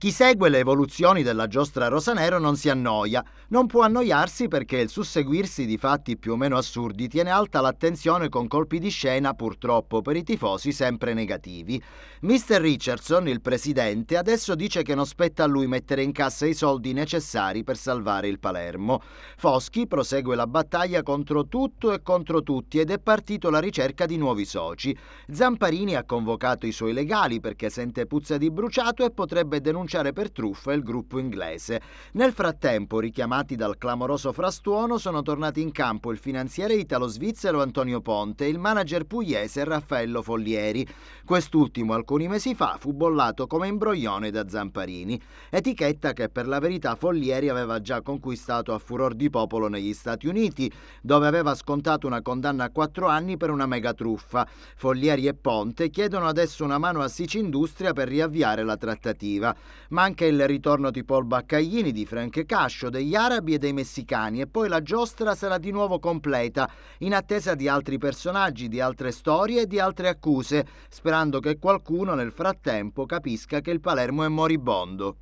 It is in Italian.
Chi segue le evoluzioni della giostra rosanero non si annoia, non può annoiarsi perché il susseguirsi di fatti più o meno assurdi tiene alta l'attenzione con colpi di scena purtroppo per i tifosi sempre negativi. Mr. Richardson, il presidente, adesso dice che non spetta a lui mettere in cassa i soldi necessari per salvare il Palermo. Foschi prosegue la battaglia contro tutto e contro tutti ed è partito alla ricerca di nuovi soci. Zamparini ha convocato i suoi legali perché sente puzza di bruciato e potrebbe denunciare denunciare per truffa il gruppo inglese. Nel frattempo, richiamati dal clamoroso frastuono, sono tornati in campo il finanziere italo-svizzero Antonio Ponte e il manager pugliese Raffaello Foglieri. Quest'ultimo alcuni mesi fa fu bollato come imbroglione da Zamparini, etichetta che per la verità Foglieri aveva già conquistato a furor di popolo negli Stati Uniti, dove aveva scontato una condanna a quattro anni per una mega truffa. Foglieri e Ponte chiedono adesso una mano a Sici Industria per riavviare la trattativa ma anche il ritorno di Paul Baccaglini, di Frank Cascio, degli arabi e dei messicani e poi la giostra sarà di nuovo completa, in attesa di altri personaggi, di altre storie e di altre accuse, sperando che qualcuno nel frattempo capisca che il Palermo è moribondo.